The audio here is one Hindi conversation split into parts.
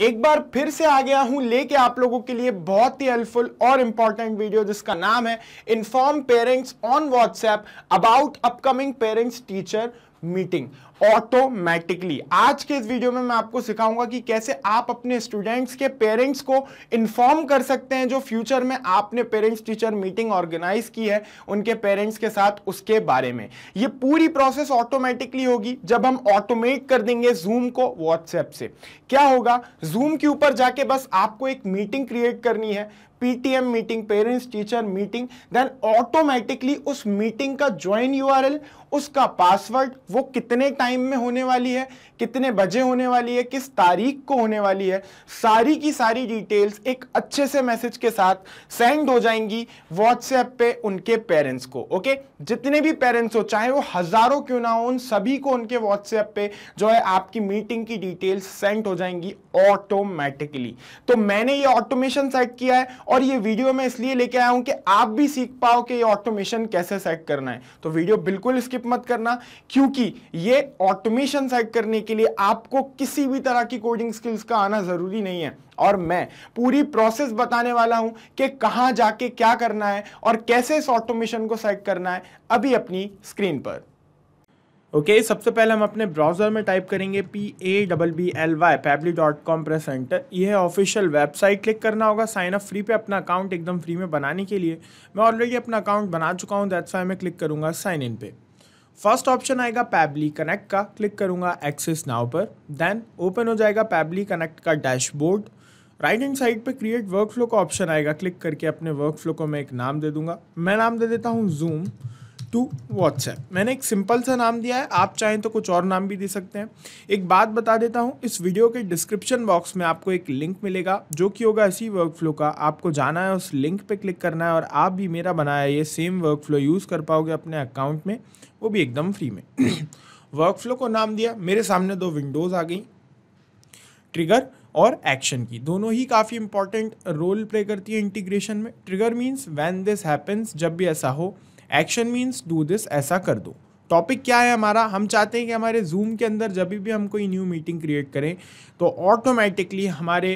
एक बार फिर से आ गया हूं लेके आप लोगों के लिए बहुत ही हेल्पफुल और इंपॉर्टेंट वीडियो जिसका नाम है inform parents on WhatsApp about upcoming parents teacher meeting automatically आज के इस वीडियो में मैं आपको सिखाऊंगा कि कैसे आप अपने स्टूडेंट्स के पेरेंट्स को इन्फॉर्म कर सकते हैं जो फ्यूचर में आपने पेरेंट्स टीचर मीटिंग ऑर्गेनाइज की है उनके पेरेंट्स के साथ उसके बारे में ये पूरी प्रोसेस ऑटोमेटिकली होगी जब हम ऑटोमेट कर देंगे जूम को व्हाट्सएप से क्या होगा जूम के ऊपर जाके बस आपको एक मीटिंग क्रिएट करनी है PTM meeting parents teacher meeting then automatically उस मीटिंग का ज्वाइन यूआरएल उसका पासवर्ड वो कितने टाइम में होने वाली है कितने बजे होने वाली है किस तारीख को होने वाली है सारी की सारी डिटेल्स एक अच्छे से मैसेज के साथ सेंड हो जाएंगी व्हाट्सएप पे उनके पेरेंट्स को ओके जितने भी पेरेंट्स हो चाहे वो हज़ारों क्यों ना हो उन सभी को उनके व्हाट्सएप पे जो है आपकी मीटिंग की डिटेल्स सेंड हो जाएंगी ऑटोमेटिकली तो मैंने ये ऑटोमेशन सेट किया है और ये वीडियो मैं इसलिए लेके आया हूं कि आप भी सीख पाओ कि ये ऑटोमेशन कैसे सेट करना है तो वीडियो बिल्कुल स्किप मत करना क्योंकि ये ऑटोमेशन सेट करने के के लिए आपको किसी भी तरह की कोडिंग स्किल्स का आना ज़रूरी नहीं है और मैं पूरी प्रोसेस बताने वाला हूं कि कहां जाके क्या करना है और कैसे इस ऑटोमेशन को सेट करना है अभी अपनी स्क्रीन पर ओके okay, सबसे पहले हम अपने ब्राउज़र में टाइप करेंगे P A double B L Y Pabbly dot com press center ये ऑफिशियल वेबसाइट क्लिक करना होगा साइन अप फ्री पे अपना अकाउंट एकदम फ्री में बनाने के लिए मैं ऑलरेडी अपना अकाउंट बना चुका हूँ दैट्स वाई मैं क्लिक करूँगा साइन इन पे फर्स्ट ऑप्शन आएगा पैबली कनेक्ट का क्लिक करूंगा एक्सेस नाउ पर देन ओपन हो जाएगा पैबली कनेक्ट का डैशबोर्ड राइट हैंड साइड पे क्रिएट वर्क फ्लो का ऑप्शन आएगा क्लिक करके अपने वर्कफ्लो को मैं एक नाम दे दूंगा मैं नाम दे देता हूँ जूम टू व्हाट्सएप मैंने एक सिंपल सा नाम दिया है आप चाहें तो कुछ और नाम भी दे सकते हैं एक बात बता देता हूँ इस वीडियो के डिस्क्रिप्शन बॉक्स में आपको एक लिंक मिलेगा जो कि होगा इसी वर्क फ्लो का आपको जाना है उस लिंक पे क्लिक करना है और आप भी मेरा बनाया ये सेम वर्क फ्लो यूज़ कर पाओगे अपने अकाउंट में वो भी एकदम फ्री में वर्क फ्लो को नाम दिया मेरे सामने दो विंडोज़ आ गई ट्रिगर और एक्शन की दोनों ही काफ़ी इंपॉर्टेंट रोल प्ले करती है इंटीग्रेशन में trigger means when this happens जब भी ऐसा हो एक्शन मीन्स डू दिस ऐसा कर दो टॉपिक क्या है हमारा हम चाहते हैं कि हमारे जूम के अंदर जब भी हम कोई न्यू मीटिंग क्रिएट करें तो ऑटोमेटिकली हमारे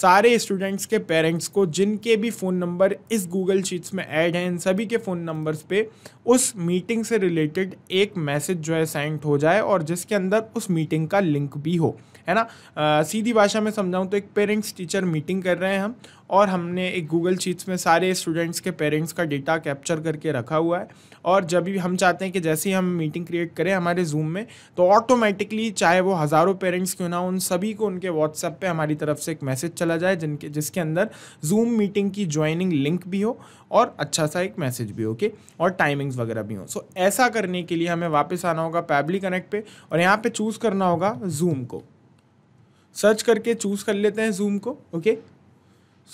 सारे स्टूडेंट्स के पेरेंट्स को जिनके भी फ़ोन नंबर इस गूगल शीट्स में ऐड हैं इन सभी के फ़ोन नंबर्स पे उस मीटिंग से रिलेटेड एक मैसेज जो है सेंड हो जाए और जिसके अंदर उस मीटिंग का लिंक भी हो है ना आ, सीधी भाषा में समझाऊँ तो एक पेरेंट्स टीचर मीटिंग कर रहे हैं हम और हमने एक गूगल शीट्स में सारे स्टूडेंट्स के पेरेंट्स का डेटा कैप्चर करके रखा हुआ है और जब भी हम चाहते हैं कि जैसे ही हम मीटिंग क्रिएट करें हमारे जूम में तो ऑटोमेटिकली चाहे वो हज़ारों पेरेंट्स क्यों ना उन सभी को उनके व्हाट्सएप पे हमारी तरफ से एक मैसेज चला जाए जिनके जिसके अंदर जूम मीटिंग की ज्वाइनिंग लिंक भी हो और अच्छा सा एक मैसेज भी हो ओके और टाइमिंग्स वगैरह भी हो सो ऐसा करने के लिए हमें वापस आना होगा पैबली कनेक्ट पर और यहाँ पर चूज़ करना होगा जूम को सर्च करके चूज़ कर लेते हैं जूम को okay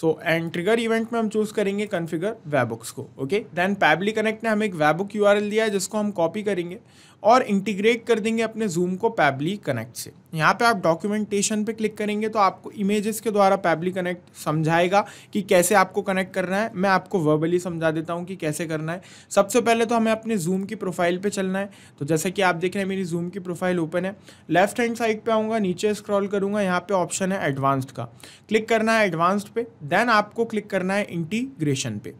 so and trigger event में हम चूज़ करेंगे कन्फिगर वेबुक्स को ओके देन पैबली कनेक्ट ने हमें एक वेबुक यू दिया है जिसको हम कॉपी करेंगे और इंटीग्रेट कर देंगे अपने जूम को पैबली कनेक्ट से यहाँ पे आप डॉक्यूमेंटेशन पे क्लिक करेंगे तो आपको इमेजेस के द्वारा पैबली कनेक्ट समझाएगा कि कैसे आपको कनेक्ट करना है मैं आपको वर्बली समझा देता हूँ कि कैसे करना है सबसे पहले तो हमें अपने जूम की प्रोफाइल पे चलना है तो जैसे कि आप देख रहे हैं मेरी जूम की प्रोफाइल ओपन है लेफ्ट हैंड साइड पर आऊँगा नीचे स्क्रॉल करूँगा यहाँ पर ऑप्शन है एडवांस्ड का क्लिक करना है एडवांस्ड पे देन आपको क्लिक करना है इंटीग्रेशन पे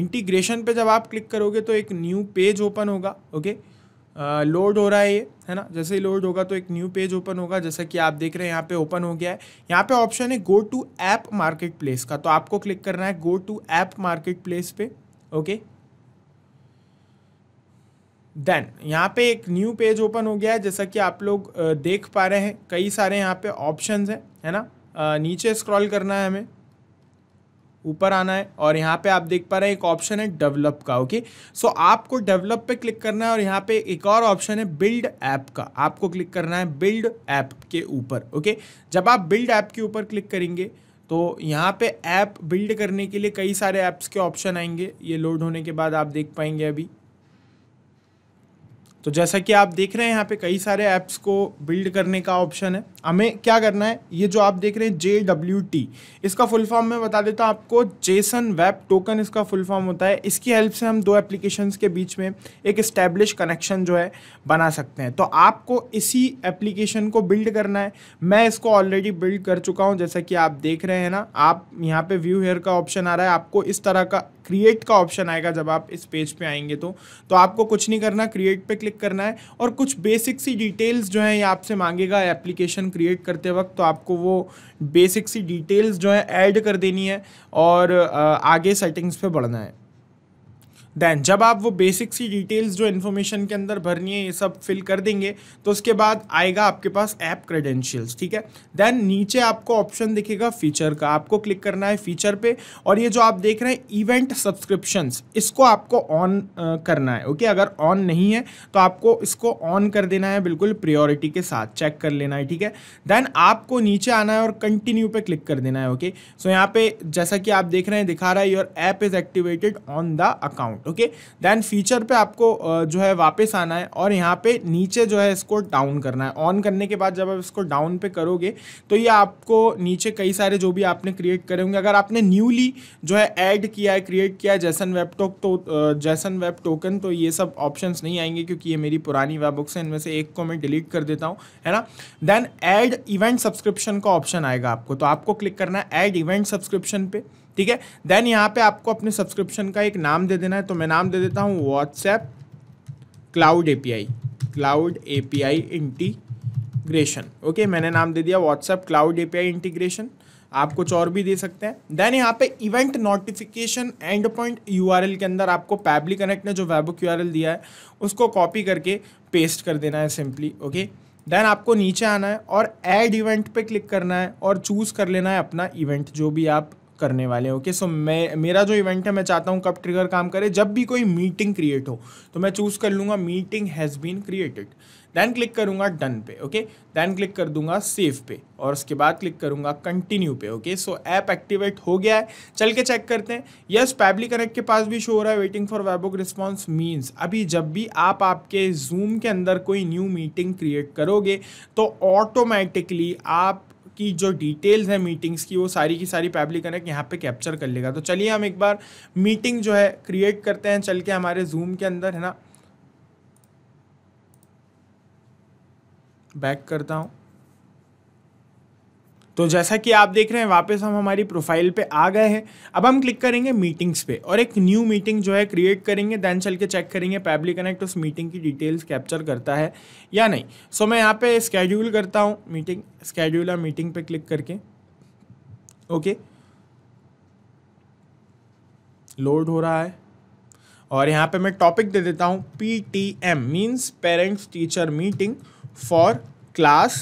इंटीग्रेशन पे जब आप क्लिक करोगे तो एक न्यू पेज ओपन होगा ओके okay? लोड हो रहा है ये है ना जैसे ही लोड होगा तो एक न्यू पेज ओपन होगा जैसा कि आप देख रहे हैं यहाँ पे ओपन हो गया है यहाँ पे ऑप्शन है go to app marketplace का तो आपको क्लिक करना है go to app marketplace पे ओके देन यहाँ पे एक न्यू पेज ओपन हो गया है जैसा कि आप लोग देख पा रहे हैं कई सारे यहाँ पे ऑप्शन है है ना नीचे स्क्रॉल करना है हमें ऊपर आना है और यहाँ पे आप देख पा रहे हैं एक ऑप्शन है डेवलप का ओके सो आपको डेवलप पे क्लिक करना है और यहाँ पे एक और ऑप्शन है बिल्ड ऐप का आपको क्लिक करना है बिल्ड ऐप के ऊपर ओके जब आप बिल्ड ऐप के ऊपर क्लिक करेंगे तो यहाँ पे ऐप बिल्ड करने के लिए कई सारे ऐप्स के ऑप्शन आएंगे ये लोड होने के बाद आप देख पाएंगे अभी तो जैसा कि आप देख रहे हैं यहाँ पे कई सारे ऐप्स को बिल्ड करने का ऑप्शन है हमें क्या करना है ये जो आप देख रहे हैं जे डब्ल्यू टी इसका फुल फॉर्म मैं बता देता हूँ आपको जेसन वेब टोकन इसका फुल फॉर्म होता है इसकी हेल्प से हम दो एप्लीकेशंस के बीच में एक इस्टेब्लिश कनेक्शन जो है बना सकते हैं तो आपको इसी एप्लीकेशन को बिल्ड करना है मैं इसको ऑलरेडी बिल्ड कर चुका हूँ जैसा कि आप देख रहे हैं ना आप यहाँ पर व्यू हेयर का ऑप्शन आ रहा है आपको इस तरह का क्रिएट का ऑप्शन आएगा जब आप इस पेज पे आएंगे तो तो आपको कुछ नहीं करना क्रिएट पे क्लिक करना है और कुछ बेसिक सी डिटेल्स जो है ये आपसे मांगेगा एप्लीकेशन क्रिएट करते वक्त तो आपको वो बेसिक सी डिटेल्स जो है ऐड कर देनी है और आगे सेटिंग्स पे बढ़ना है देन जब आप वो बेसिक सी डिटेल्स जो इन्फॉर्मेशन के अंदर भरनी है ये सब फिल कर देंगे तो उसके बाद आएगा आपके पास ऐप क्रेडेंशियल्स ठीक है देन नीचे आपको ऑप्शन दिखेगा फीचर का आपको क्लिक करना है फीचर पे और ये जो आप देख रहे हैं इवेंट सब्सक्रिप्शंस इसको आपको ऑन करना है ओके अगर ऑन नहीं है तो आपको इसको ऑन कर देना है बिल्कुल प्रियोरिटी के साथ चेक कर लेना है ठीक है देन आपको नीचे आना है और कंटिन्यू पे क्लिक कर देना है ओके सो यहाँ पे जैसा कि आप देख रहे हैं दिखा रहा है your app is activated on the account okay then feature पे आपको जो है वापस आना है और यहाँ पे नीचे जो है इसको डाउन करना है ऑन करने के बाद जब आप इसको डाउन पे करोगे तो ये आपको नीचे कई सारे जो भी आपने क्रिएट करे होंगे अगर आपने न्यूली जो है ऐड किया है क्रिएट किया है जैसन वेब टोक तो जैसन वेब टोकन तो ये सब ऑप्शन नहीं आएंगे क्योंकि ये मेरी पुरानी वेब बुक्स है इनमें से एक को मैं डिलीट कर देता हूँ है ना देन एड इवेंट सब्सक्रिप्शन का ऑप्शन आएगा आपको तो आपको क्लिक करना है एड इवेंट सब्सक्रिप्शन पे ठीक है देन यहाँ पे आपको अपने सब्सक्रिप्शन का एक नाम दे देना है तो मैं नाम दे देता हूँ WhatsApp cloud API cloud API integration okay मैंने नाम दे दिया व्हाट्सएप क्लाउड एपीआई इंटीग्रेशन आप कुछ और भी दे सकते हैं देन यहाँ पे event notification endpoint L के अंदर आपको पैबली कनेक्ट ने जो वेबुक एल दिया है उसको कॉपी करके पेस्ट कर देना है सिंपली ओके देन आपको नीचे आना है और ऐड इवेंट पे क्लिक करना है और चूज़ कर लेना है अपना इवेंट जो भी आप करने वाले हैं ओके सो मैं मेरा जो इवेंट है मैं चाहता हूँ कब ट्रिगर काम करे जब भी कोई मीटिंग क्रिएट हो तो मैं चूज़ कर लूँगा meeting has been created then click करूँगा डन पे ओके देन क्लिक कर दूंगा सेव पे और उसके बाद क्लिक करूँगा कंटिन्यू पे ओके सो ऐप एक्टिवेट हो गया है चल के चेक करते हैं यस पैबली कनेक्ट के पास भी शो हो रहा है waiting for webhook response means अभी जब भी आप आपके जूम के अंदर कोई न्यू मीटिंग क्रिएट करोगे तो ऑटोमेटिकली आप की जो डिटेल्स है मीटिंग्स की वो सारी की सारी पैबली कनेक्ट यहाँ पे कैप्चर कर लेगा तो चलिए हम एक बार मीटिंग जो है क्रिएट करते हैं चल के हमारे जूम के अंदर है ना बैक करता हूँ तो जैसा कि आप देख रहे हैं वापस हम हमारी प्रोफाइल पे आ गए हैं अब हम क्लिक करेंगे मीटिंग्स पे और एक न्यू मीटिंग जो है क्रिएट करेंगे देन चल के चेक करेंगे पैबली कनेक्ट उस मीटिंग की डिटेल्स कैप्चर करता है या नहीं सो मैं यहाँ पे स्केड्यूल करता हूँ मीटिंग स्केड्यूलर मीटिंग पे क्लिक करके ओके लोड हो रहा है और यहाँ पर मैं टॉपिक दे देता हूँ P T M means parents teacher meeting for class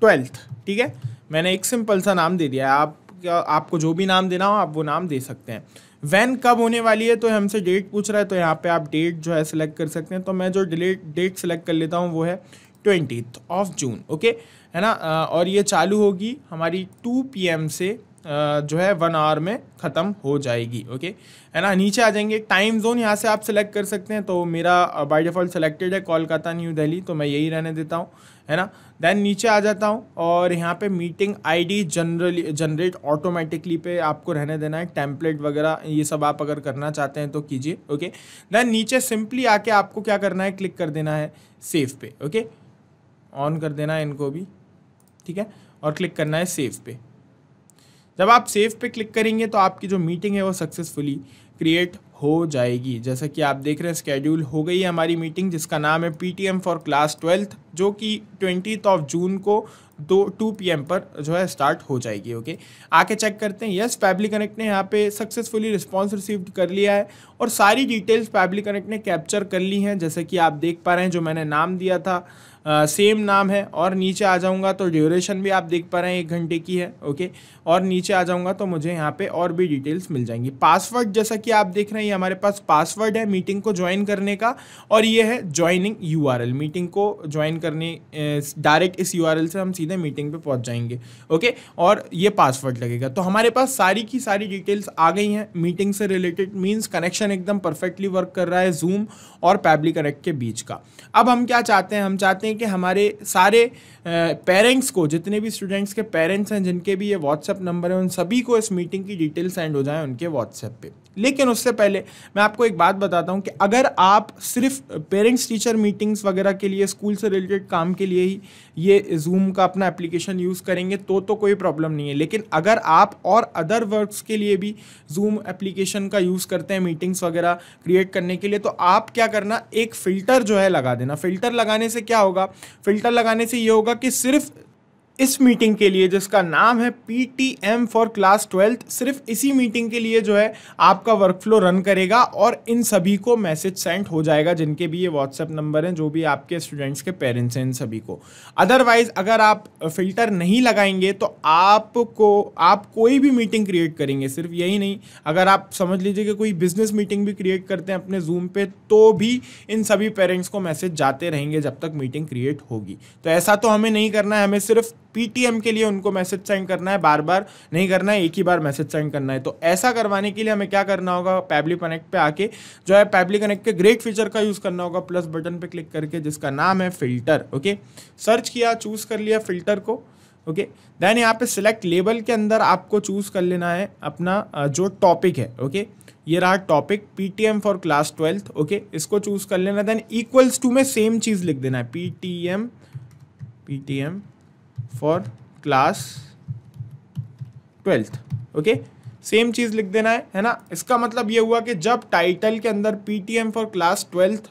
twelfth ठीक है मैंने एक सिंपल सा नाम दे दिया है आप आपको जो भी नाम देना हो आप वो नाम दे सकते हैं वैन कब होने वाली है तो हमसे डेट पूछ रहा है तो यहाँ पे आप डेट जो है सिलेक्ट कर सकते हैं तो मैं जो डिलेट डेट सेलेक्ट कर लेता हूँ वो है ट्वेंटी ऑफ जून ओके है ना और ये चालू होगी हमारी टू पी से जो है वन आवर में ख़त्म हो जाएगी ओके है ना नीचे आ जाएंगे टाइम जोन यहाँ से आप सेलेक्ट कर सकते हैं तो मेरा बाय डिफ़ॉल्ट सेलेक्टेड है कोलकाता न्यू दिल्ली तो मैं यही रहने देता हूँ है ना देन नीचे आ जाता हूँ और यहाँ पे meeting ID generally generate automatically पे आपको रहने देना है टेम्पलेट वगैरह ये सब आप अगर करना चाहते हैं तो कीजिए ओके देन नीचे सिंपली आके आपको क्या करना है क्लिक कर देना है सेव पे ओके ऑन कर देना है इनको भी ठीक है और क्लिक करना है सेव पे जब आप सेव पे क्लिक करेंगे तो आपकी जो मीटिंग है वो सक्सेसफुली क्रिएट हो जाएगी जैसा कि आप देख रहे हैं स्केड्यूल हो गई है हमारी मीटिंग जिसका नाम है पीटीएम फॉर क्लास ट्वेल्थ जो कि ट्वेंटी ऑफ जून को दो टू एम पर जो है स्टार्ट हो जाएगी ओके आके चेक करते हैं यस फैबली कनेक्ट ने यहाँ पे सक्सेसफुली रिस्पांस रिसीव्ड कर लिया है और सारी डिटेल्स फैबली कनेक्ट ने कैप्चर कर ली हैं जैसे कि आप देख पा रहे हैं जो मैंने नाम दिया था सेम नाम है और नीचे आ जाऊँगा तो ड्यूरेशन भी आप देख पा रहे हैं एक घंटे की है ओके और नीचे आ जाऊँगा तो मुझे यहाँ पर और भी डिटेल्स मिल जाएंगी पासवर्ड जैसा कि आप देख रहे हैं हमारे पास पासवर्ड है मीटिंग को ज्वाइन करने का और ये है ज्वाइनिंग यू मीटिंग को ज्वाइन करने डायरेक्ट इस यू से हम सीधे मीटिंग पर पहुँच जाएंगे ओके और ये पासवर्ड लगेगा तो हमारे पास सारी की सारी डिटेल्स आ गई हैं मीटिंग से रिलेटेड मीन्स कनेक्शन एकदम परफेक्टली वर्क कर रहा है जूम और पैबली कनेक्ट के बीच का अब हम क्या चाहते हैं हम चाहते हैं हैं कि हमारे सारे पेरेंट्स को जितने भी स्टूडेंट्स के पेरेंट्स हैं जिनके भी ये व्हाट्सएप नंबर है उन सभी को इस मीटिंग की डिटेल सेंड हो जाए उनके व्हाट्सएप पर लेकिन उससे पहले मैं आपको एक बात बताता हूँ कि अगर आप सिर्फ पेरेंट्स टीचर मीटिंग्स वगैरह के लिए स्कूल से रिलेटेड काम के लिए ही ये जूम का अपना एप्लीकेशन यूज़ करेंगे तो तो कोई प्रॉब्लम नहीं है लेकिन अगर आप और अदर वर्क्स के लिए भी जूम एप्लीकेशन का यूज़ करते हैं मीटिंग्स वगैरह क्रिएट करने के लिए तो आप क्या करना एक फ़िल्टर जो है लगा देना फ़िल्टर लगाने से क्या होगा फ़िल्टर लगाने से ये होगा कि सिर्फ इस मीटिंग के लिए जिसका नाम है P T M for class twelfth सिर्फ इसी मीटिंग के लिए जो है आपका वर्क फ्लो रन करेगा और इन सभी को मैसेज सेंड हो जाएगा जिनके भी ये व्हाट्सएप नंबर हैं जो भी आपके स्टूडेंट्स के पेरेंट्स हैं इन सभी को अदरवाइज अगर आप फिल्टर नहीं लगाएंगे तो आपको आप कोई भी मीटिंग क्रिएट करेंगे सिर्फ यही नहीं अगर आप समझ लीजिए कि कोई बिजनेस मीटिंग भी क्रिएट करते हैं अपने जूम पर तो भी इन सभी पेरेंट्स को मैसेज जाते रहेंगे जब तक मीटिंग क्रिएट होगी तो ऐसा तो हमें नहीं करना है हमें सिर्फ पीटीएम के लिए उनको मैसेज सेंड करना है बार बार नहीं करना है एक ही बार मैसेज सेंड करना है तो ऐसा करवाने के लिए हमें क्या करना होगा पैबली कनेक्ट पे आके जो है पैबली कनेक्ट के ग्रेट फीचर का यूज़ करना होगा प्लस बटन पे क्लिक करके जिसका नाम है फिल्टर ओके सर्च किया चूज़ कर लिया फिल्टर को ओके देन यहाँ पे सिलेक्ट लेबल के अंदर आपको चूज़ कर लेना है अपना जो टॉपिक है ओके ये रहा topic PTM for class twelfth okay इसको चूज़ कर लेना देन इक्वल्स टू में सेम चीज़ लिख देना है PTM PTM for class twelfth okay same चीज़ लिख देना है है ना इसका मतलब ये हुआ कि जब टाइटल के अंदर PTM for class twelfth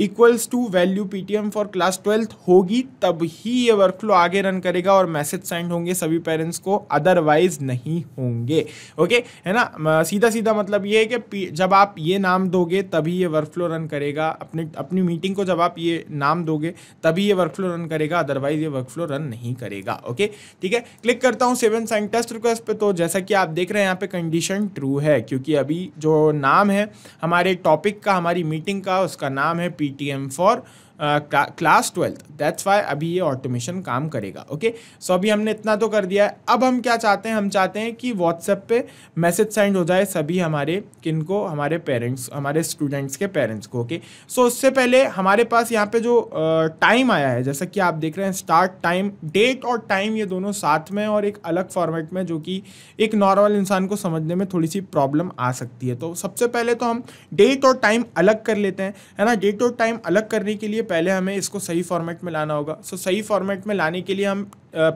equals to value PTM for class twelfth होगी तब ही ये वर्कफ्लो आगे रन करेगा और मैसेज सेंड होंगे सभी पेरेंट्स को अदरवाइज नहीं होंगे ओके है ना सीधा सीधा मतलब ये है कि जब आप ये नाम दोगे तभी ये वर्कफ्लो रन करेगा अपने अपनी मीटिंग को जब आप ये नाम दोगे तभी ये वर्कफ्लो रन करेगा अदरवाइज ये वर्कफ्लो रन नहीं करेगा ओके ठीक है क्लिक करता हूँ सेवन साइन टेस्ट रिक्वेस्ट पर तो जैसा कि आप देख रहे हैं यहाँ पे कंडीशन ट्रू है क्योंकि अभी जो नाम है हमारे टॉपिक का हमारी मीटिंग का उसका नाम है PTM for class twelfth that's why अभी ये ऑटोमेशन काम करेगा ओके okay? सो so, अभी हमने इतना तो कर दिया है अब हम क्या चाहते हैं हम चाहते हैं कि व्हाट्सएप पे मैसेज सेंड हो जाए सभी हमारे किन को हमारे पेरेंट्स हमारे स्टूडेंट्स के पेरेंट्स को ओके okay? सो so, उससे पहले हमारे पास यहाँ पे जो टाइम uh, आया है जैसा कि आप देख रहे हैं स्टार्ट टाइम डेट और टाइम ये दोनों साथ में और एक अलग फॉर्मेट में जो कि एक नॉर्मल इंसान को समझने में थोड़ी सी प्रॉब्लम आ सकती है तो सबसे पहले तो हम डेट और टाइम अलग कर लेते हैं है ना डेट और टाइम अलग करने के लिए लिए पहले हमें इसको सही फॉर्मेट में लाना होगा सो so, सही फॉर्मेट में लाने के लिए हम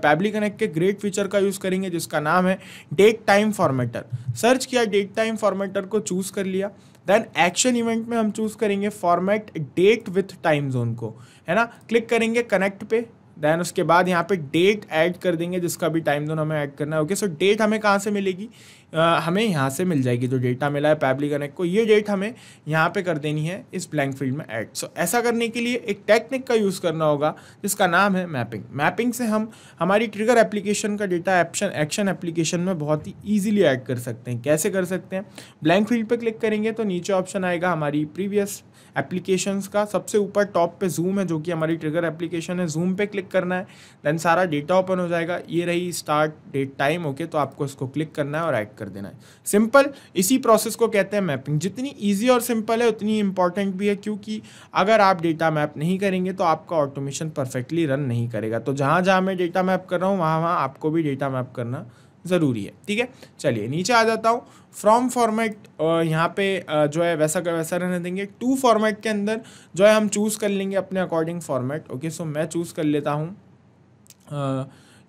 पैबली कनेक्ट के ग्रेट फीचर का यूज़ करेंगे जिसका नाम है डेट टाइम फॉर्मेटर सर्च किया डेट टाइम फॉर्मेटर को चूज़ कर लिया देन एक्शन इवेंट में हम चूज़ करेंगे format date with time zone को है ना क्लिक करेंगे कनेक्ट पे देन उसके बाद यहाँ पे डेट ऐड कर देंगे जिसका भी टाइम दोनों हमें ऐड करना है ओके सो डेट हमें कहाँ से मिलेगी uh, हमें यहाँ से मिल जाएगी जो डेटा मिला है पैबली कनेक्ट को ये डेट हमें यहाँ पे कर देनी है इस ब्लैंक फील्ड में ऐड सो so, ऐसा करने के लिए एक टेक्निक का यूज़ करना होगा जिसका नाम है मैपिंग मैपिंग से हम हमारी ट्रिगर एप्लीकेशन का डेटा एप्शन एक्शन एप्लीकेशन में बहुत ही ईजिली ऐड कर सकते हैं कैसे कर सकते हैं ब्लैंक फील्ड पर क्लिक करेंगे तो नीचे ऑप्शन आएगा हमारी प्रीवियस एप्लीकेशंस का सबसे ऊपर टॉप पे जूम है जो कि हमारी ट्रिगर एप्लीकेशन है जूम पे क्लिक करना है देन सारा डेटा ओपन हो जाएगा ये रही स्टार्ट डेट टाइम ओके तो आपको इसको क्लिक करना है और ऐड कर देना है सिंपल इसी प्रोसेस को कहते हैं मैपिंग जितनी ईजी और सिंपल है उतनी इंपॉर्टेंट भी है क्योंकि अगर आप डेटा मैप नहीं करेंगे तो आपका ऑटोमेशन परफेक्टली रन नहीं करेगा तो जहाँ जहाँ मैं डेटा मैप कर रहा हूँ वहाँ वहाँ आपको भी डेटा मैप करना ज़रूरी है ठीक है चलिए नीचे आ जाता हूँ फ्रॉम फॉर्मेट यहाँ पे जो है वैसा का वैसा रहने देंगे टू फॉर्मेट के अंदर जो है हम चूज़ कर लेंगे अपने अकॉर्डिंग फॉर्मेट ओके सो मैं चूज़ कर लेता हूँ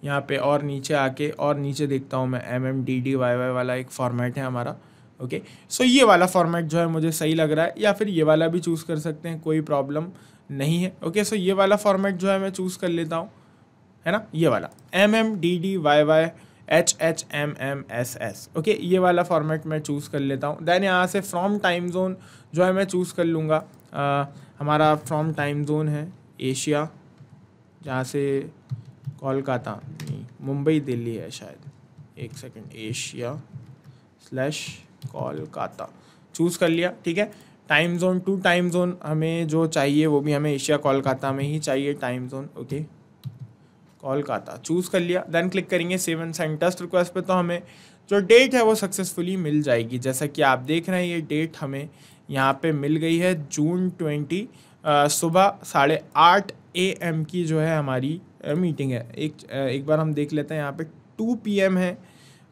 यहाँ पे और नीचे आके और नीचे देखता हूँ मैं M M D D Y Y वाला एक फॉर्मेट है हमारा ओके okay. सो so, ये वाला फॉर्मेट जो है मुझे सही लग रहा है या फिर ये वाला भी चूज़ कर सकते हैं कोई प्रॉब्लम नहीं है ओके okay, सो so ये वाला फॉर्मेट जो है मैं चूज़ कर लेता हूँ है ना ये वाला M M D D Y Y H H M M S S okay ये वाला फॉर्मेट मैं चूज़ कर लेता हूँ देन यहाँ से फ्रॉम टाइम जोन जो है मैं चूज़ कर लूँगा हमारा फ्रॉम टाइम जोन है एशिया जहाँ से कोलकाता नहीं मुंबई दिल्ली है शायद एक second Asia slash Kolkata choose कर लिया ठीक है time zone to time zone हमें जो चाहिए वो भी हमें एशिया कोलकाता में ही चाहिए time zone okay Kolkata choose कर लिया देन क्लिक करेंगे save and send test request पे तो हमें जो डेट है वो सक्सेसफुली मिल जाएगी जैसा कि आप देख रहे हैं ये डेट हमें यहाँ पे मिल गई है जून ट्वेंटी सुबह साढ़े आठ ए एम की जो है हमारी मीटिंग है एक एक बार हम देख लेते हैं यहाँ पे टू पी एम है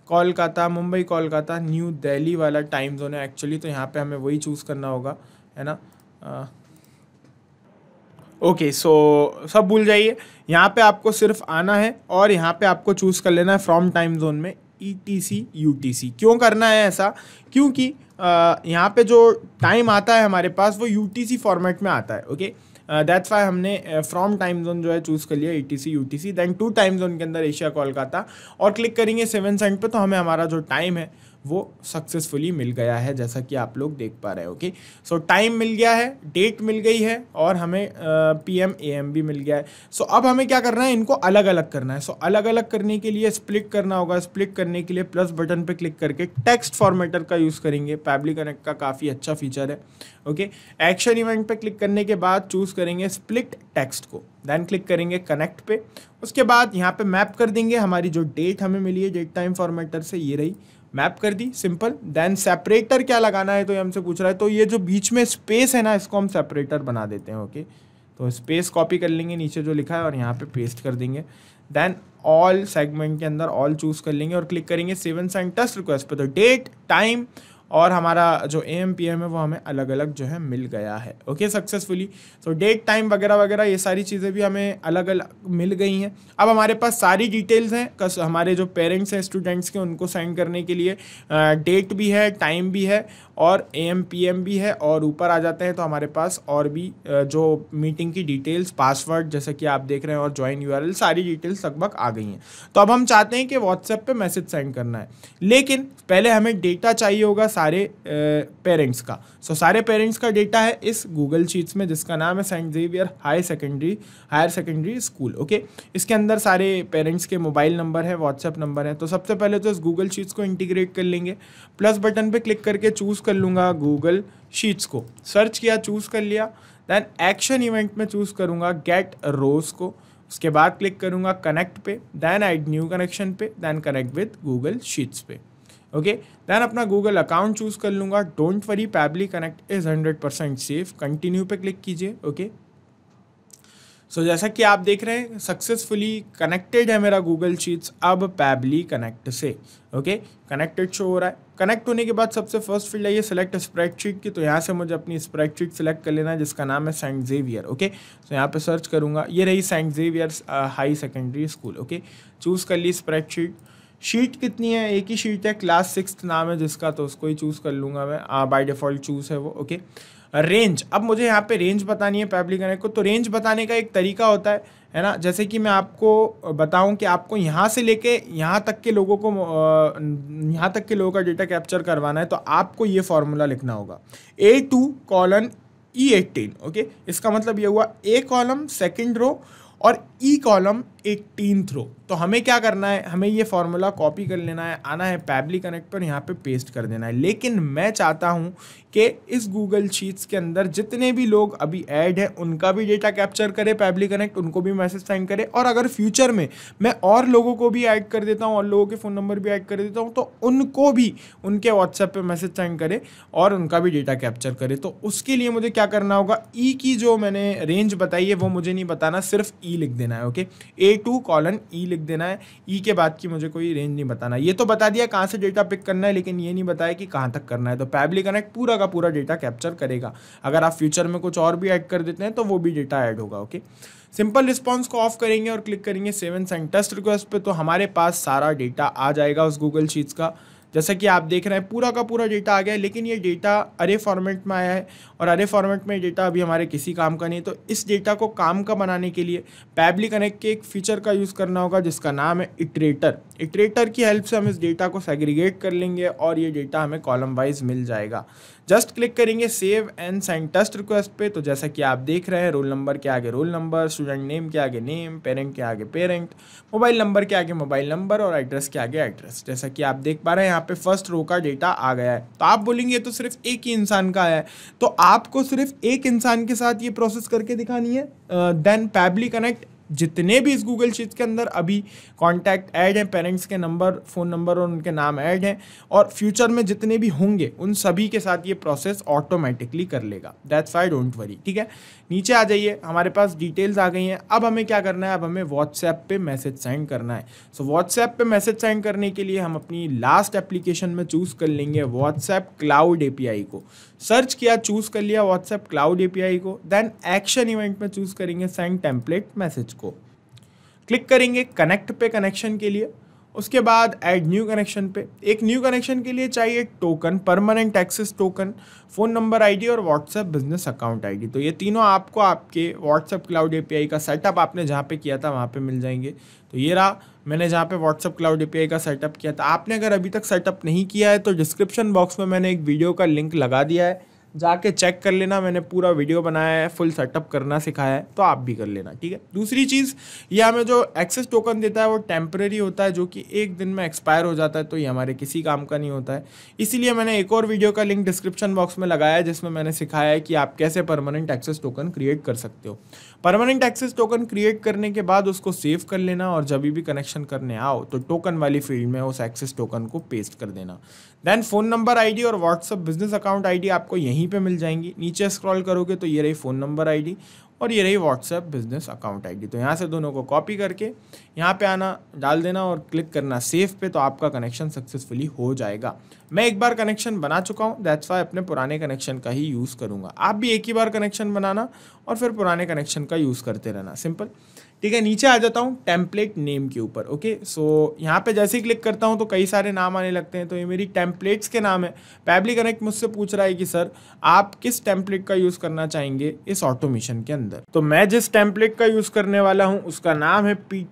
कोलकाता मुंबई कोलकाता न्यू दिल्ली वाला टाइम जोन है एक्चुअली तो यहाँ पे हमें वही चूज़ करना होगा है ना ओके सो सब भूल जाइए यहाँ पे आपको सिर्फ आना है और यहाँ पे आपको चूज़ कर लेना है फ्रॉम टाइम जोन में E T C U T C क्यों करना है ऐसा क्योंकि यहाँ पे जो टाइम आता है हमारे पास वो यू टी सी फॉर्मेट में आता है ओके दैट्स वाई हमने फ्रॉम टाइम जोन जो है चूज़ कर लिया E T C U T C then to time zone के अंदर एशिया कोलकाता और क्लिक करेंगे सेवन सेंट पर तो हमें हमारा जो टाइम है वो सक्सेसफुली मिल गया है जैसा कि आप लोग देख पा रहे हो ओके सो टाइम मिल गया है डेट मिल गई है और हमें पी एम ए एम भी मिल गया है सो so, अब हमें क्या करना है इनको अलग अलग करना है सो so, अलग अलग करने के लिए स्प्लिक करना होगा स्प्लिक करने के लिए प्लस बटन पर क्लिक करके टेक्स्ट फॉर्मेटर का यूज़ करेंगे पैबली कनेक्ट का काफ़ी अच्छा फीचर है ओके एक्शन इवेंट पर क्लिक करने के बाद चूज़ करेंगे स्प्लिट टेक्स्ट को देन क्लिक करेंगे कनेक्ट पे उसके बाद यहाँ पे मैप कर देंगे हमारी जो डेट हमें मिली है डेट टाइम फॉर्मेटर से ये रही मैप कर दी सिंपल देन सेपरेटर क्या लगाना है तो ये हमसे पूछ रहा है तो ये जो बीच में स्पेस है ना इसको हम सेपरेटर बना देते हैं ओके तो स्पेस कॉपी कर लेंगे नीचे जो लिखा है और यहाँ पे पेस्ट कर देंगे देन ऑल सेगमेंट के अंदर ऑल चूज़ कर लेंगे और क्लिक करेंगे सेवन सेंटस रिक्वेस्ट पर तो डेट टाइम और हमारा जो ए एम पी एम है वो हमें अलग अलग जो है मिल गया है okay successfully so date time वगैरह वगैरह ये सारी चीज़ें भी हमें अलग अलग मिल गई हैं अब हमारे पास सारी डिटेल्स हैं कस हमारे जो पेरेंट्स हैं स्टूडेंट्स के उनको सेंड करने के लिए डेट भी है टाइम भी है और ए एम पी एम भी है और ऊपर आ जाते हैं तो हमारे पास और भी जो मीटिंग की डिटेल्स पासवर्ड जैसे कि आप देख रहे हैं और ज्वाइन यू सारी डिटेल्स लगभग आ गई हैं तो अब हम चाहते हैं कि व्हाट्सएप पे मैसेज सेंड करना है लेकिन पहले हमें डेटा चाहिए होगा सारे पेरेंट्स का सो so, सारे पेरेंट्स का डेटा है इस गूगल शीट्स में जिसका नाम है Saint Xavier high secondary higher secondary school okay इसके अंदर सारे पेरेंट्स के मोबाइल नंबर है व्हाट्सएप नंबर है तो सबसे पहले तो इस गूगल शीट्स को इंटीग्रेट कर लेंगे प्लस बटन पर क्लिक करके चूज़ कर लूँगा गूगल शीट्स को सर्च किया चूज़ कर लिया दैन एक्शन इवेंट में चूज़ करूँगा गेट रोज को उसके बाद क्लिक करूँगा कनेक्ट पे दैन एड न्यू कनेक्शन पे then connect with Google Sheets पे ओके दैन अपना गूगल अकाउंट चूज़ कर लूँगा don't worry Pabbly connect is hundred percent safe continue पे क्लिक कीजिए ओके okay? सो so, जैसा कि आप देख रहे हैं सक्सेसफुली कनेक्टेड है मेरा गूगल शीट्स अब पैबली कनेक्ट से ओके कनेक्टेड शो हो रहा है कनेक्ट होने के बाद सबसे फर्स्ट फील्ड है ये सिलेक्ट स्प्रेडशीट की तो यहाँ से मुझे अपनी स्प्रेडशीट सेलेक्ट कर लेना है जिसका नाम है सेंट जेवियर ओके तो यहाँ पे सर्च करूँगा ये रही Saint Xavier high secondary school okay choose कर ली स्प्रेडशीट शीट कितनी है एक ही शीट है क्लास सिक्स नाम है जिसका तो उसको ही चूज़ कर लूँगा मैं बाय डिफ़ॉल्ट चूज़ है वो ओके रेंज अब मुझे यहाँ पे रेंज बतानी है पैबली कनेक्ट को तो रेंज बताने का एक तरीका होता है है ना जैसे कि मैं आपको बताऊं कि आपको यहाँ से लेके यहाँ तक के लोगों को यहाँ तक के लोगों का डेटा कैप्चर करवाना है तो आपको ये फॉर्मूला लिखना होगा A two colon E eighteen okay इसका मतलब ये हुआ ए कॉलम सेकेंड रो और E e column eighteenth row तो हमें क्या करना है हमें ये फॉर्मूला कॉपी कर लेना है आना है पैबली कनेक्ट पर यहाँ पे पेस्ट कर देना है लेकिन मैं चाहता हूँ कि इस गूगल शीट्स के अंदर जितने भी लोग अभी ऐड हैं उनका भी डेटा कैप्चर करे पैबली कनेक्ट उनको भी मैसेज सेंड करे और अगर फ्यूचर में मैं और लोगों को भी ऐड कर देता हूँ और लोगों के फ़ोन नंबर भी ऐड कर देता हूँ तो उनको भी उनके व्हाट्सएप पर मैसेज सेंड करे और उनका भी डेटा कैप्चर करे तो उसके लिए मुझे क्या करना होगा ई e की जो मैंने रेंज बताई है वो मुझे नहीं बताना सिर्फ ई e लिख देना है okay A two colon E लिख देना है ई e के बाद की मुझे कोई रेंज नहीं बताना ये तो बता दिया कहाँ से डेटा पिक करना है लेकिन ये नहीं बताया कि कहाँ तक करना है तो पैबली कनेक्ट पूरा का पूरा डेटा कैप्चर करेगा अगर आप फ्यूचर में कुछ और भी ऐड कर देते हैं तो वो भी डेटा ऐड होगा ओके सिंपल रिस्पॉन्स को ऑफ करेंगे और क्लिक करेंगे सेवन सेंटेस्ट रिक्वेस्ट पर तो हमारे पास सारा डेटा आ जाएगा उस गूगल शीट्स का जैसा कि आप देख रहे हैं पूरा का पूरा डेटा आ गया है लेकिन ये डेटा अरे फॉर्मेट में आया है और अरे फॉर्मेट में डेटा अभी हमारे किसी काम का नहीं है तो इस डेटा को काम का बनाने के लिए पैबली कनेक्ट के एक फीचर का यूज़ करना होगा जिसका नाम है इटरेटर इटरेटर की हेल्प से हम इस डेटा को सेग्रीगेट कर लेंगे और ये डेटा हमें कॉलम वाइज मिल जाएगा जस्ट क्लिक करेंगे save and send test request पे तो जैसा कि आप देख रहे हैं रोल नंबर के आगे रोल नंबर स्टूडेंट नेम के आगे नेम पेरेंट के आगे पेरेंट मोबाइल नंबर के आगे मोबाइल नंबर और एड्रेस के आगे एड्रेस जैसा कि आप देख पा रहे हैं यहाँ पे फर्स्ट रो का डेटा आ गया है तो आप बोलेंगे तो सिर्फ एक ही इंसान का है तो आपको सिर्फ एक इंसान के साथ ये प्रोसेस करके दिखानी है देन पैबली कनेक्ट जितने भी इस गूगल शीट के अंदर अभी कॉन्टैक्ट ऐड हैं पेरेंट्स के नंबर फ़ोन नंबर और उनके नाम ऐड हैं और फ्यूचर में जितने भी होंगे उन सभी के साथ ये प्रोसेस ऑटोमेटिकली कर लेगा दैट्स वाई डोंट वरी ठीक है नीचे आ जाइए हमारे पास डिटेल्स आ गई हैं अब हमें क्या करना है अब हमें व्हाट्सएप पे मैसेज सेंड करना है सो व्हाट्सएप पे मैसेज सेंड करने के लिए हम अपनी लास्ट एप्लीकेशन में चूज़ कर लेंगे व्हाट्सएप क्लाउड ए को सर्च किया चूज़ कर लिया व्हाट्सएप क्लाउड ए को देन एक्शन इवेंट में चूज़ करेंगे सेंड टेम्पलेट मैसेज को क्लिक करेंगे कनेक्ट पे कनेक्शन के लिए उसके बाद ऐड न्यू कनेक्शन पे एक न्यू कनेक्शन के लिए चाहिए token permanent access token phone number ID और व्हाट्सएप बिजनेस अकाउंट आईडी तो ये तीनों आपको आपके व्हाट्सएप क्लाउड एपीआई का सेटअप आपने जहाँ पे किया था वहाँ पे मिल जाएंगे तो ये रहा मैंने जहाँ पे व्हाट्सएप क्लाउड एपीआई का सेटअप किया था आपने अगर अभी तक सेटअप नहीं किया है तो डिस्क्रिप्शन बॉक्स में मैंने एक वीडियो का लिंक लगा दिया है जाके चेक कर लेना मैंने पूरा वीडियो बनाया है फुल सेटअप करना सिखाया है तो आप भी कर लेना ठीक है दूसरी चीज़ ये हमें जो एक्सेस टोकन देता है वो टेम्प्रेरी होता है जो कि एक दिन में एक्सपायर हो जाता है तो ये हमारे किसी काम का नहीं होता है इसीलिए मैंने एक और वीडियो का लिंक डिस्क्रिप्शन बॉक्स में लगाया है जिसमें मैंने सिखाया है कि आप कैसे परमानेंट एक्सेस टोकन क्रिएट कर सकते हो परमानेंट एक्सेस टोकन क्रिएट करने के बाद उसको सेव कर लेना और जब भी कनेक्शन करने आओ तो टोकन वाली फील्ड में उस एक्सेस टोकन को पेस्ट कर देना देन फ़ोन नंबर आईडी और व्हाट्सअप बिजनेस अकाउंट आईडी आपको यहीं यहीं पे मिल जाएंगी नीचे स्क्रॉल करोगे तो ये रही फ़ोन नंबर आईडी और ये रही व्हाट्सएप बिजनेस अकाउंट आईडी तो यहाँ से दोनों को कॉपी करके यहाँ पे आना डाल देना और क्लिक करना सेफ पे तो आपका कनेक्शन सक्सेसफुली हो जाएगा मैं एक बार कनेक्शन बना चुका हूँ दैट्स वाई अपने पुराने कनेक्शन का ही यूज़ करूँगा आप भी एक ही बार कनेक्शन बनाना और फिर पुराने कनेक्शन का यूज़ करते रहना सिंपल ठीक है नीचे आ जाता हूँ टेम्पलेट नेम के ऊपर ओके सो यहाँ पे जैसे ही क्लिक करता हूँ तो कई सारे नाम आने लगते हैं तो ये मेरी टेम्पलेट्स के नाम है पैबली कनेक्ट मुझसे पूछ रहा है कि सर आप किस टेम्पलेट का यूज़ करना चाहेंगे इस ऑटोमेशन के अंदर तो मैं जिस टेम्पलेट का यूज़ करने वाला हूँ उसका नाम है पी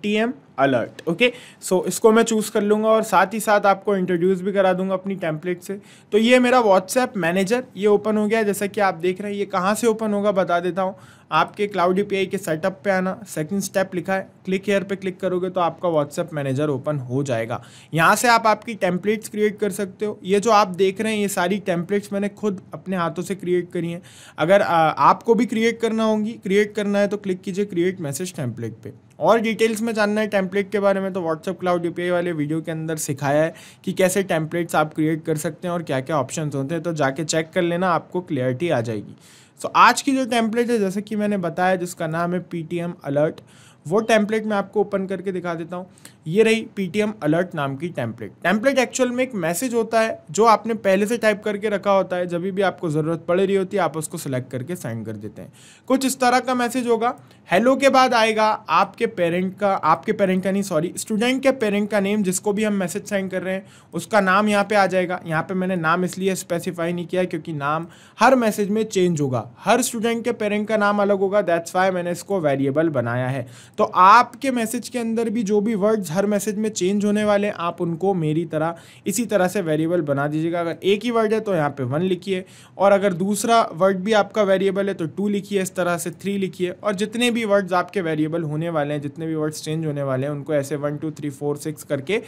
अलर्ट ओके सो इसको मैं चूज़ कर लूँगा और साथ ही साथ आपको इंट्रोड्यूस भी करा दूंगा अपनी टेम्पलेट से तो ये मेरा व्हाट्सएप मैनेजर ये ओपन हो गया जैसा कि आप देख रहे हैं ये कहाँ से ओपन होगा बता देता हूँ आपके क्लाउड यू के सेटअप पे आना सेकंड स्टेप लिखा है क्लिक हेयर पे क्लिक करोगे तो आपका व्हाट्सएप मैनेजर ओपन हो जाएगा यहाँ से आप आपकी टेम्पलेट्स क्रिएट कर सकते हो ये जो आप देख रहे हैं ये सारी टेम्पलेट्स मैंने खुद अपने हाथों से क्रिएट करी हैं अगर आ, आपको भी क्रिएट करना होगी क्रिएट करना है तो क्लिक कीजिए क्रिएट मैसेज टेम्पलेट पर और डिटेल्स में जानना है टेम्पलेट के बारे में तो व्हाट्सअप क्लाउड यू वाले वीडियो के अंदर सिखाया है कि कैसे टेम्पलेट्स आप क्रिएट कर सकते हैं और क्या क्या ऑप्शन होते हैं तो जाके चेक कर लेना आपको क्लियरिटी आ जाएगी सो so, आज की जो टेम्पलेट है जैसे कि मैंने बताया जिसका नाम है पी अलर्ट वो टेम्पलेट मैं आपको ओपन करके दिखा देता हूँ ये रही पीटीएम अलर्ट नाम की टेम्पलेट टेम्पलेट एक्चुअल में एक मैसेज होता है जो आपने पहले से टाइप करके रखा होता है जब भी आपको ज़रूरत पड़ रही होती है आप उसको सिलेक्ट करके सेंड कर देते हैं कुछ इस तरह का मैसेज होगा हेलो के बाद आएगा आपके पेरेंट का आपके पेरेंट का नहीं सॉरी स्टूडेंट के पेरेंट का नेम जिसको भी हम मैसेज सेंड कर रहे हैं उसका नाम यहाँ पे आ जाएगा यहाँ पे मैंने नाम इसलिए स्पेसिफाई नहीं किया क्योंकि नाम हर मैसेज में चेंज होगा हर स्टूडेंट के पेरेंट का नाम अलग होगा दैट्स वाई मैंने इसको वेरिएबल बनाया है तो आपके मैसेज के अंदर भी जो भी वर्ड्स हर मैसेज में चेंज होने वाले हैं आप उनको मेरी तरह इसी तरह से वेरिएबल बना दीजिएगा अगर एक ही वर्ड है तो यहाँ पे वन लिखिए और अगर दूसरा वर्ड भी आपका वेरिएबल है तो टू लिखिए इस तरह से थ्री लिखिए और जितने भी वर्ड्स आपके वेरिएबल होने वाले हैं जितने भी वर्ड्स चेंज होने वाले हैं उनको ऐसे one two three four six करके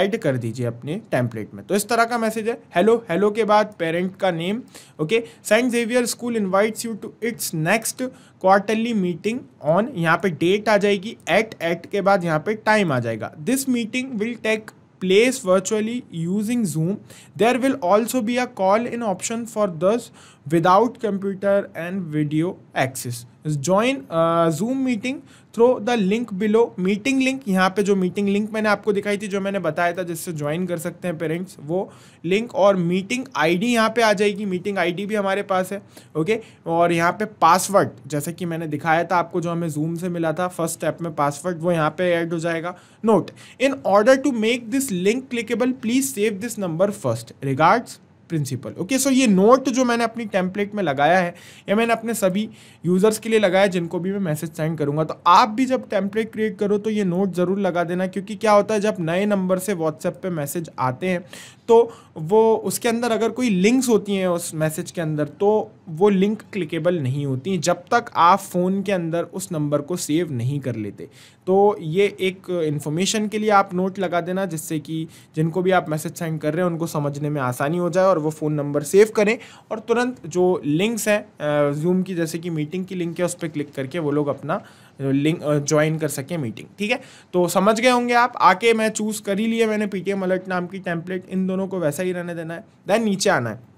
ऐड कर दीजिए अपने टेम्पलेट में तो इस तरह का मैसेज है हेलो हेलो के बाद पेरेंट का name okay saint Xavier school invites you to its next quarterly meeting on यहाँ पे डेट आ जाएगी एट एट के बाद यहाँ पे टाइम आ जाएगा this meeting will take place virtually using Zoom there will also be a call in option for those without computer and video access join Zoom meeting through the link below meeting link यहाँ पे जो मीटिंग लिंक मैंने आपको दिखाई थी जो मैंने बताया था जिससे ज्वाइन कर सकते हैं पेरेंट्स वो लिंक और मीटिंग आईडी यहाँ पे आ जाएगी मीटिंग आईडी भी हमारे पास है ओके और यहाँ पे पासवर्ड जैसे कि मैंने दिखाया था आपको जो हमें जूम से मिला था फर्स्ट स्टेप में पासवर्ड वो यहाँ पे ऐड हो जाएगा note in order to make this link clickable please save this number first regards principal okay so ये नोट जो मैंने अपनी टेम्पलेट में लगाया है या मैंने अपने सभी यूज़र्स के लिए लगाया जिनको भी मैं मैसेज सेंड करूँगा तो आप भी जब टेम्पलेट क्रिएट करो तो ये नोट ज़रूर लगा देना क्योंकि क्या होता है जब नए नंबर से व्हाट्सएप पे मैसेज आते हैं तो वो उसके अंदर अगर कोई लिंक्स होती हैं उस मैसेज के अंदर तो वो लिंक क्लिकेबल नहीं होती जब तक आप फ़ोन के अंदर उस नंबर को सेव नहीं कर लेते तो ये एक इन्फॉर्मेशन के लिए आप नोट लगा देना जिससे कि जिनको भी आप मैसेज सेंड कर रहे हैं उनको समझने में आसानी हो जाए और और वो फ़ोन नंबर सेव करें और तुरंत जो लिंक्स हैं जूम की जैसे कि मीटिंग की लिंक है उस पर क्लिक करके वो लोग अपना लिंक ज्वाइन कर सकें मीटिंग ठीक है तो समझ गए होंगे आप आके मैं चूज़ कर ही लिए मैंने पी अलर्ट नाम की टेम्पलेट इन दोनों को वैसा ही रहने देना है देन नीचे आना है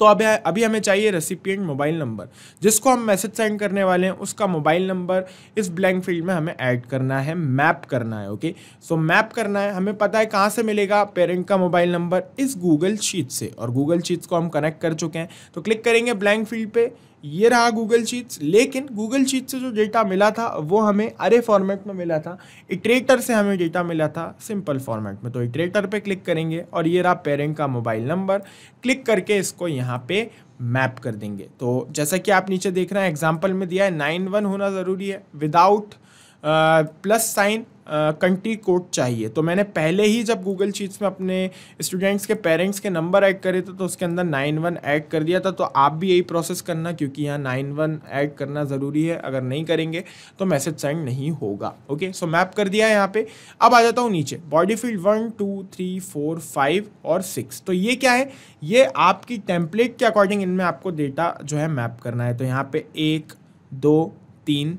तो अब अभी हमें चाहिए रेसिपियंट मोबाइल नंबर जिसको हम मैसेज सेंड करने वाले हैं उसका मोबाइल नंबर इस ब्लैंक फील्ड में हमें ऐड करना है मैप करना है ओके सो मैप करना है हमें पता है कहाँ से मिलेगा पेरेंट का मोबाइल नंबर इस गूगल शीट से और गूगल शीट्स को हम कनेक्ट कर चुके हैं तो क्लिक करेंगे ब्लैंक फील्ड पर ये रहा गूगल शीट्स लेकिन गूगल शीट से जो डेटा मिला था वो हमें अरे फॉर्मेट में मिला था इटरेटर से हमें डेटा मिला था सिंपल फॉर्मेट में तो इटरेटर पे क्लिक करेंगे और ये रहा पेरेंट का मोबाइल नंबर क्लिक करके इसको यहाँ पे मैप कर देंगे तो जैसा कि आप नीचे देख रहे हैं एग्जाम्पल में दिया है नाइन वन होना ज़रूरी है without plus sign country code चाहिए तो मैंने पहले ही जब गूगल चीट्स में अपने स्टूडेंट्स के पेरेंट्स के नंबर ऐड करे थे तो उसके अंदर नाइन वन ऐड कर दिया था तो आप भी यही प्रोसेस करना क्योंकि यहाँ नाइन वन ऐड करना ज़रूरी है अगर नहीं करेंगे तो मैसेज सेंड नहीं होगा ओके सो मैप कर दिया है यहाँ पर अब आ जाता हूँ नीचे body field one two three four five और सिक्स तो ये क्या है ये आपकी टेम्पलेट के अकॉर्डिंग इनमें आपको डेटा जो है मैप करना है तो यहाँ पर एक दो तीन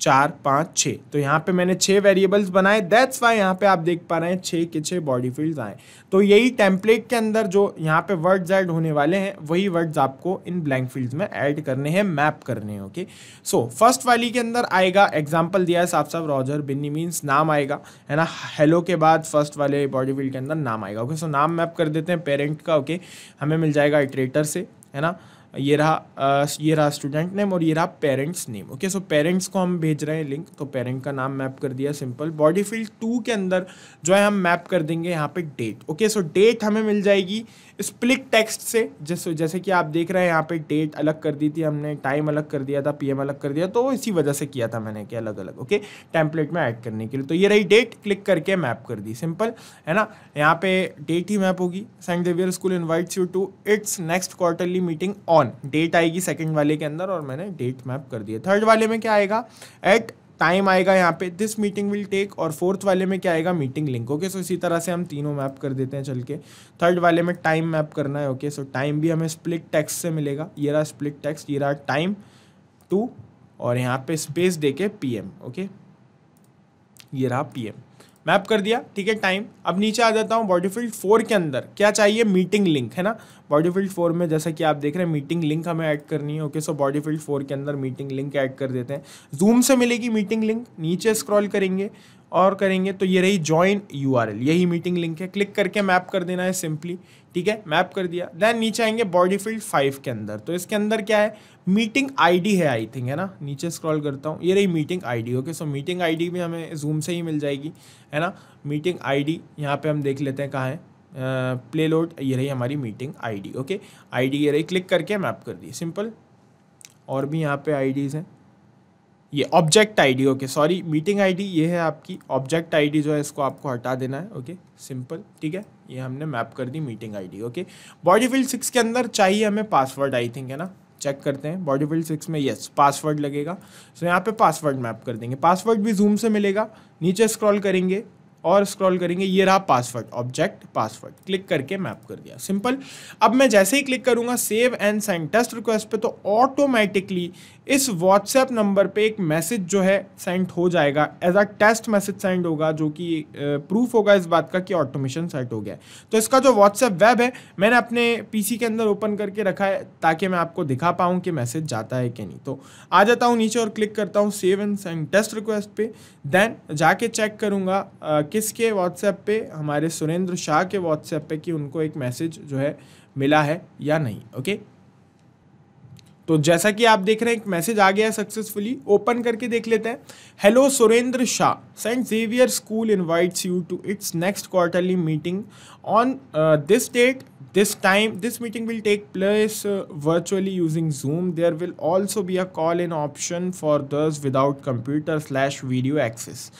चार पाँच छः तो यहाँ पे मैंने छः वेरिएबल्स बनाए दैट्स वाई यहाँ पे आप देख पा रहे हैं छः के छः बॉडी फील्ड्स आए तो यही टेम्पलेट के अंदर जो यहाँ पे वर्ड्स ऐड होने वाले हैं वही वर्ड्स आपको इन ब्लैंक फील्ड्स में ऐड करने हैं मैप करने हैं ओके सो फर्स्ट वाली के अंदर आएगा एग्जाम्पल दिया है साफ साफ रॉजर बिन्नी मीन्स नाम आएगा है ना हेलो के बाद फर्स्ट वाले बॉडी फील्ड के अंदर नाम आएगा ओके सो नाम मैप कर देते हैं पेरेंट का ओके हमें मिल जाएगा इटरेटर से है ना ये रहा ये रहा स्टूडेंट नेम और ये रहा parents name okay so parents को हम भेज रहे हैं लिंक तो पेरेंट का नाम मैप कर दिया सिंपल बॉडी फील्ड टू के अंदर जो है हम मैप कर देंगे यहाँ पे डेट ओके सो डेट हमें मिल जाएगी स्प्लिट टेक्स्ट से जैसे जैसे कि आप देख रहे हैं यहाँ पे डेट अलग कर दी थी हमने टाइम अलग कर दिया था पीएम अलग कर दिया तो इसी वजह से किया था मैंने कि अलग अलग ओके टेम्पलेट में ऐड करने के लिए तो ये रही डेट क्लिक करके मैप कर दी सिंपल है ना यहाँ पे डेट ही मैप होगी saint Xavier school invites you to its next quarterly meeting on date आएगी सेकेंड वाले के अंदर और मैंने डेट मैप कर दिया थर्ड वाले में क्या आएगा एट टाइम आएगा यहाँ पे दिस मीटिंग विल टेक और फोर्थ वाले में क्या आएगा मीटिंग लिंक ओके सो इसी तरह से हम तीनों मैप कर देते हैं चल के थर्ड वाले में टाइम मैप करना है ओके सो टाइम भी हमें स्प्लिट टैक्स से मिलेगा ये रहा स्प्लिट टैक्स ये रहा टाइम टू और यहाँ पे स्पेस दे के पी ओके ये रहा पी मैप कर दिया ठीक है टाइम अब नीचे आ जाता हूँ बॉडीफील्ड फोर के अंदर क्या चाहिए मीटिंग लिंक है ना बॉडीफील्ड फोर में जैसा कि आप देख रहे हैं मीटिंग लिंक हमें ऐड करनी है ओके सो बॉडीफील्ड फोर के अंदर मीटिंग लिंक ऐड कर देते हैं जूम से मिलेगी मीटिंग लिंक नीचे स्क्रॉल करेंगे और करेंगे तो ये रही ज्वाइन यू यही मीटिंग लिंक है क्लिक करके मैप कर देना है सिंपली ठीक है मैप कर दिया देन नीचे आएंगे बॉडी फील्ड फाइव के अंदर तो इसके अंदर क्या है मीटिंग आईडी है आई थिंक है ना नीचे स्क्रॉल करता हूँ ये रही meeting ID okay so meeting ID भी हमें जूम से ही मिल जाएगी है ना मीटिंग आईडी डी यहाँ पर हम देख लेते हैं कहाँ है प्ले uh, लोड ये रही हमारी मीटिंग आईडी ओके आईडी ये रही क्लिक करके मैप कर दी सिंपल और भी यहाँ पे आईडीज़ हैं ये object ID okay sorry meeting ID ये है आपकी ऑब्जेक्ट आईडी जो है इसको आपको हटा देना है ओके सिंपल ठीक है ये हमने मैप कर दी meeting ID okay body field six के अंदर चाहिए हमें पासवर्ड आई थिंक है ना चेक करते हैं बॉडी फील्ड सिक्स में यस पासवर्ड लगेगा सो यहाँ पे पासवर्ड मैप कर देंगे पासवर्ड भी जूम से मिलेगा नीचे स्क्रॉल करेंगे और स्क्रॉल करेंगे ये रहा पासवर्ड ऑब्जेक्ट पासवर्ड क्लिक करके मैप कर दिया सिंपल अब मैं जैसे ही क्लिक करूंगा save and send test request पे तो ऑटोमेटिकली इस व्हाट्सएप नंबर पे एक मैसेज जो है सेंड हो जाएगा as a test message send होगा जो कि प्रूफ होगा इस बात का कि ऑटोमेशन सेट हो गया है तो इसका जो व्हाट्सएप वेब है मैंने अपने पीसी के अंदर ओपन करके रखा है ताकि मैं आपको दिखा पाऊँ कि मैसेज जाता है कि नहीं तो आ जाता हूँ नीचे और क्लिक करता हूँ save and send test request पे देन जाके चेक करूँगा किसके व्हाट्सएप पे हमारे सुरेंद्र शाह के व्हाट्सएप पे कि उनको एक मैसेज जो है मिला है या नहीं ओके तो जैसा कि आप देख रहे हैं एक मैसेज आ गया है सक्सेसफुली ओपन करके देख लेते हैं hello Surendra Shah saint Xavier school invites you to its next quarterly meeting on this date This time, this meeting will take place uh, virtually using Zoom. There will also be a call-in option for those without computer slash video access.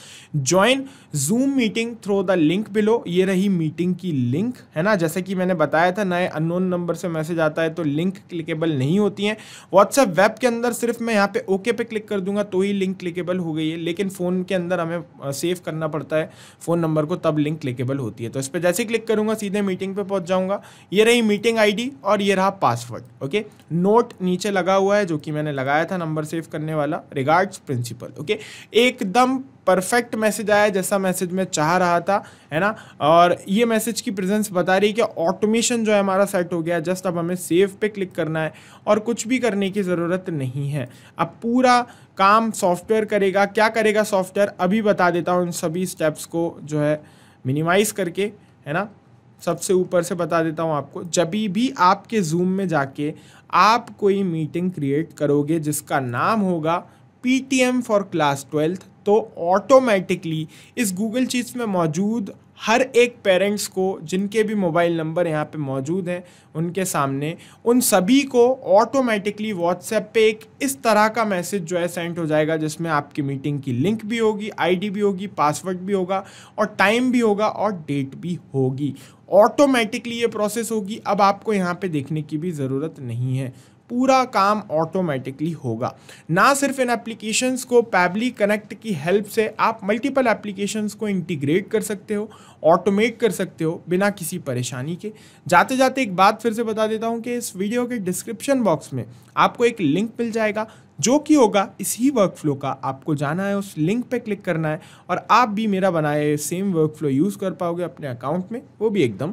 Join Zoom meeting through the link below. ये रही मीटिंग की लिंक है ना जैसे कि मैंने बताया था नए अननोन नंबर से मैसेज आता है तो लिंक क्लिकेबल नहीं होती हैं व्हाट्सएप वेब के अंदर सिर्फ मैं यहाँ पे ओके पे क्लिक कर दूंगा तो ही लिंक क्लिकेबल हो गई है लेकिन फ़ोन के अंदर हमें सेव uh, करना पड़ता है फ़ोन नंबर को तब लिंक क्लिकेबल होती है तो इस पर जैसे क्लिक करूँगा सीधे मीटिंग पर पहुँच जाऊँगा ये रही मीटिंग आईडी और ये रहा पासवर्ड ओके नोट नीचे लगा हुआ है जो कि मैंने लगाया था नंबर सेव करने वाला रिगार्ड्स प्रिंसिपल ओके एकदम परफेक्ट मैसेज आया जैसा मैसेज मैं चाह रहा था है ना और ये मैसेज की प्रेजेंस बता रही है कि ऑटोमेशन जो है हमारा सेट हो गया जस्ट अब हमें सेव पे क्लिक करना है और कुछ भी करने की ज़रूरत नहीं है अब पूरा काम सॉफ्टवेयर करेगा क्या करेगा सॉफ्टवेयर अभी बता देता हूँ उन सभी स्टेप्स को जो है मिनिमाइज़ करके है ना सबसे ऊपर से बता देता हूँ आपको जब भी आपके जूम में जाके आप कोई मीटिंग क्रिएट करोगे जिसका नाम होगा पी फॉर क्लास ट्वेल्थ तो ऑटोमेटिकली इस गूगल चीज में मौजूद हर एक पेरेंट्स को जिनके भी मोबाइल नंबर यहाँ पे मौजूद हैं उनके सामने उन सभी को ऑटोमेटिकली व्हाट्सएप पे एक इस तरह का मैसेज जो है सेंड हो जाएगा जिसमें आपकी मीटिंग की लिंक भी होगी आईडी भी होगी पासवर्ड भी होगा और टाइम भी होगा और डेट भी होगी ऑटोमेटिकली ये प्रोसेस होगी अब आपको यहाँ पे देखने की भी ज़रूरत नहीं है पूरा काम ऑटोमेटिकली होगा ना सिर्फ इन एप्लीकेशंस को पैबली कनेक्ट की हेल्प से आप मल्टीपल एप्लीकेशंस को इंटीग्रेट कर सकते हो ऑटोमेट कर सकते हो बिना किसी परेशानी के जाते जाते एक बात फिर से बता देता हूँ कि इस वीडियो के डिस्क्रिप्शन बॉक्स में आपको एक लिंक मिल जाएगा जो कि होगा इसी वर्क फ्लो का आपको जाना है उस लिंक पे क्लिक करना है और आप भी मेरा बनाए सेम वर्क फ्लो यूज़ कर पाओगे अपने अकाउंट में वो भी एकदम